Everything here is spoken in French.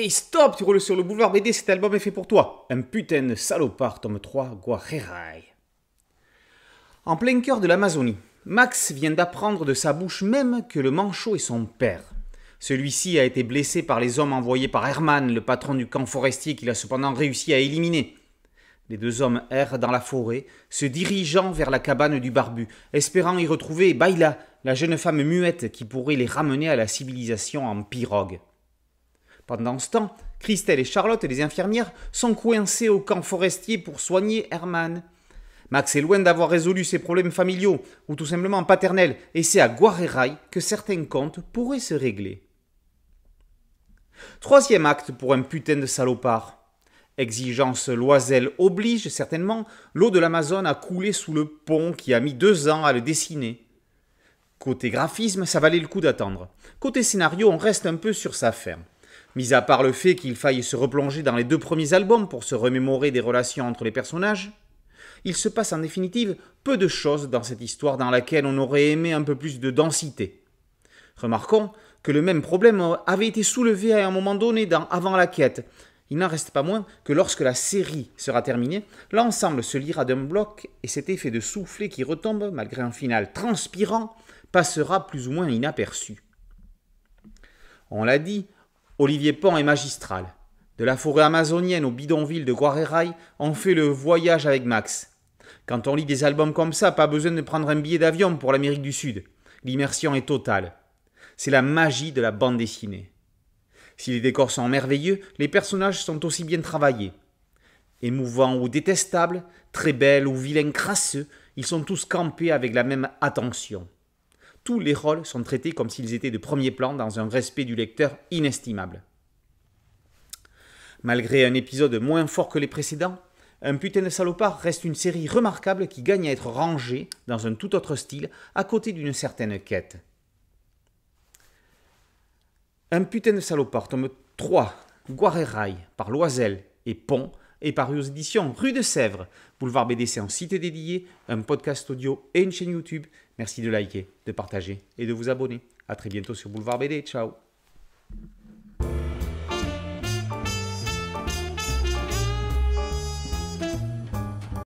Hey, stop, tu roules sur le boulevard BD, cet album est fait pour toi. Un putain de salopard, tome 3, guajerai. En plein cœur de l'Amazonie, Max vient d'apprendre de sa bouche même que le manchot est son père. Celui-ci a été blessé par les hommes envoyés par Herman, le patron du camp forestier qu'il a cependant réussi à éliminer. Les deux hommes errent dans la forêt, se dirigeant vers la cabane du barbu, espérant y retrouver Baila, la jeune femme muette qui pourrait les ramener à la civilisation en pirogue. Pendant ce temps, Christelle et Charlotte et les infirmières sont coincées au camp forestier pour soigner Herman. Max est loin d'avoir résolu ses problèmes familiaux ou tout simplement paternels, et c'est à Guareray que certains comptes pourraient se régler. Troisième acte pour un putain de salopard. Exigence Loisel oblige certainement, l'eau de l'Amazone à couler sous le pont qui a mis deux ans à le dessiner. Côté graphisme, ça valait le coup d'attendre. Côté scénario, on reste un peu sur sa ferme. Mis à part le fait qu'il faille se replonger dans les deux premiers albums pour se remémorer des relations entre les personnages, il se passe en définitive peu de choses dans cette histoire dans laquelle on aurait aimé un peu plus de densité. Remarquons que le même problème avait été soulevé à un moment donné dans Avant la quête. Il n'en reste pas moins que lorsque la série sera terminée, l'ensemble se lira d'un bloc et cet effet de soufflet qui retombe, malgré un final transpirant, passera plus ou moins inaperçu. On l'a dit, Olivier Pan est magistral. De la forêt amazonienne au bidonville de Guareray, on fait le voyage avec Max. Quand on lit des albums comme ça, pas besoin de prendre un billet d'avion pour l'Amérique du Sud. L'immersion est totale. C'est la magie de la bande dessinée. Si les décors sont merveilleux, les personnages sont aussi bien travaillés. Émouvants ou détestables, très belles ou vilains crasseux, ils sont tous campés avec la même attention tous les rôles sont traités comme s'ils étaient de premier plan dans un respect du lecteur inestimable. Malgré un épisode moins fort que les précédents, Un putain de salopard reste une série remarquable qui gagne à être rangée dans un tout autre style à côté d'une certaine quête. Un putain de salopard tome 3, Guarerai par Loisel et Pont et paru aux éditions Rue de Sèvres. Boulevard BD, c'est en cité dédié, un podcast audio et une chaîne YouTube. Merci de liker, de partager et de vous abonner. A très bientôt sur Boulevard BD. Ciao